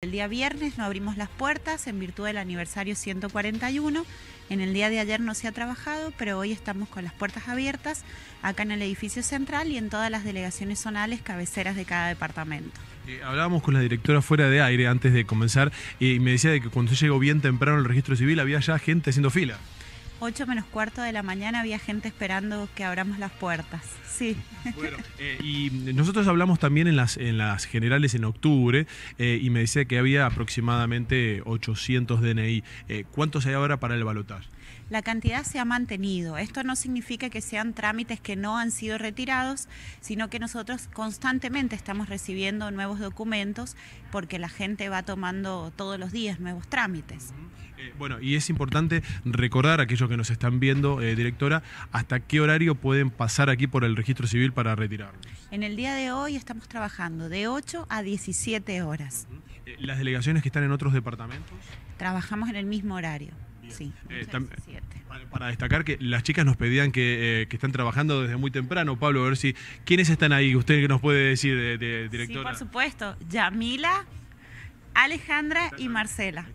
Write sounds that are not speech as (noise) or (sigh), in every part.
El día viernes no abrimos las puertas en virtud del aniversario 141. En el día de ayer no se ha trabajado, pero hoy estamos con las puertas abiertas acá en el edificio central y en todas las delegaciones zonales cabeceras de cada departamento. Eh, hablábamos con la directora fuera de aire antes de comenzar y me decía de que cuando llegó bien temprano el registro civil había ya gente haciendo fila. 8 menos cuarto de la mañana había gente esperando que abramos las puertas. Sí. Bueno, eh, y nosotros hablamos también en las, en las generales en octubre eh, y me decía que había aproximadamente 800 DNI. Eh, ¿Cuántos hay ahora para el balotaje? La cantidad se ha mantenido. Esto no significa que sean trámites que no han sido retirados, sino que nosotros constantemente estamos recibiendo nuevos documentos porque la gente va tomando todos los días nuevos trámites. bueno, y es importante recordar aquellos que nos están viendo, eh, directora, ¿hasta qué horario pueden pasar aquí por el registro civil para retirar En el día de hoy estamos trabajando de 8 a 17 horas. Eh, ¿Las delegaciones que están en otros departamentos? Trabajamos en el mismo horario. Sí, eh, para destacar que las chicas nos pedían que, están trabajando desde muy temprano, Pablo, a ver si quienes están ahí, usted nos puede decir, directora. Sí, por supuesto, Yamila, Alejandra y Marcela.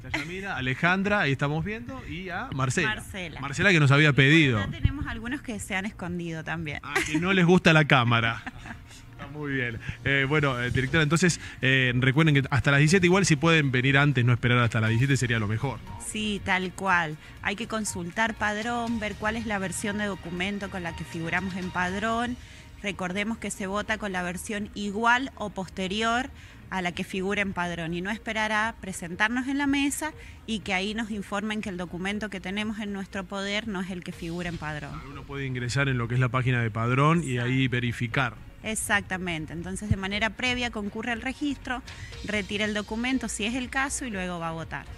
Alejandra, ahí estamos viendo, y a Marcela. Marcela. que nos había pedido. Ya tenemos algunos que se han escondido también. Ah, que no les gusta la cámara. (laughs) Está muy bien. Eh, bueno, eh, directora, entonces eh, recuerden que hasta las 17 igual si pueden venir antes, no esperar hasta las 17 sería lo mejor. Sí, tal cual. Hay que consultar padrón, ver cuál es la versión de documento con la que figuramos en padrón. Recordemos que se vota con la versión igual o posterior a la que figura en padrón y no esperará presentarnos en la mesa y que ahí nos informen que el documento que tenemos en nuestro poder no es el que figura en padrón. Uno puede ingresar en lo que es la página de padrón y ahí verificar. Exactamente, entonces de manera previa concurre al registro, retira el documento si es el caso y luego va a votar.